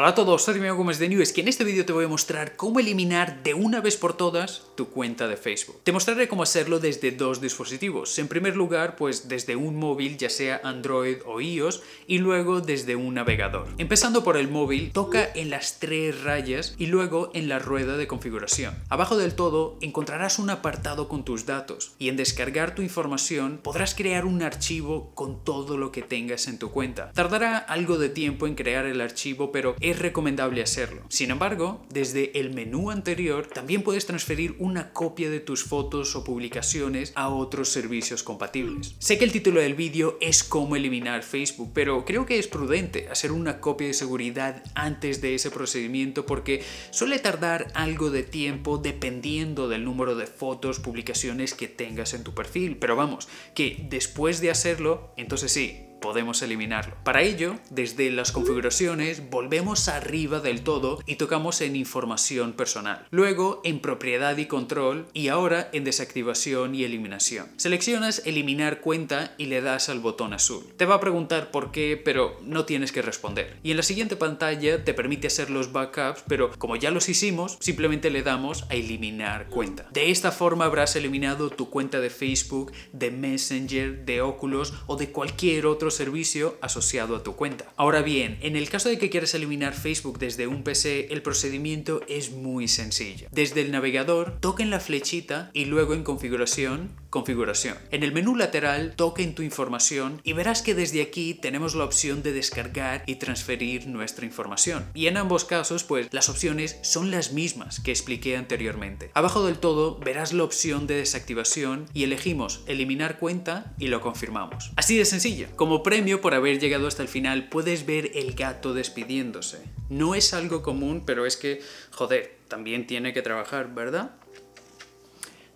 Hola a todos, soy Miguel Gómez de News, que en este vídeo te voy a mostrar cómo eliminar de una vez por todas tu cuenta de Facebook. Te mostraré cómo hacerlo desde dos dispositivos. En primer lugar, pues desde un móvil, ya sea Android o iOS, y luego desde un navegador. Empezando por el móvil, toca en las tres rayas y luego en la rueda de configuración. Abajo del todo encontrarás un apartado con tus datos y en descargar tu información podrás crear un archivo con todo lo que tengas en tu cuenta. Tardará algo de tiempo en crear el archivo, pero es recomendable hacerlo. Sin embargo, desde el menú anterior también puedes transferir una copia de tus fotos o publicaciones a otros servicios compatibles. Sé que el título del vídeo es cómo eliminar Facebook, pero creo que es prudente hacer una copia de seguridad antes de ese procedimiento porque suele tardar algo de tiempo dependiendo del número de fotos, publicaciones que tengas en tu perfil. Pero vamos, que después de hacerlo, entonces sí, podemos eliminarlo. Para ello, desde las configuraciones volvemos arriba del todo y tocamos en información personal. Luego en propiedad y control y ahora en desactivación y eliminación. Seleccionas eliminar cuenta y le das al botón azul. Te va a preguntar por qué, pero no tienes que responder. Y en la siguiente pantalla te permite hacer los backups, pero como ya los hicimos, simplemente le damos a eliminar cuenta. De esta forma habrás eliminado tu cuenta de Facebook, de Messenger, de Oculus o de cualquier otro servicio asociado a tu cuenta. Ahora bien, en el caso de que quieras eliminar Facebook desde un PC, el procedimiento es muy sencillo. Desde el navegador, en la flechita y luego en configuración, configuración. En el menú lateral, toquen tu información y verás que desde aquí tenemos la opción de descargar y transferir nuestra información. Y en ambos casos, pues las opciones son las mismas que expliqué anteriormente. Abajo del todo verás la opción de desactivación y elegimos eliminar cuenta y lo confirmamos. Así de sencillo. Como premio por haber llegado hasta el final, puedes ver el gato despidiéndose. No es algo común, pero es que, joder, también tiene que trabajar, ¿verdad?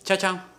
Chao, chao.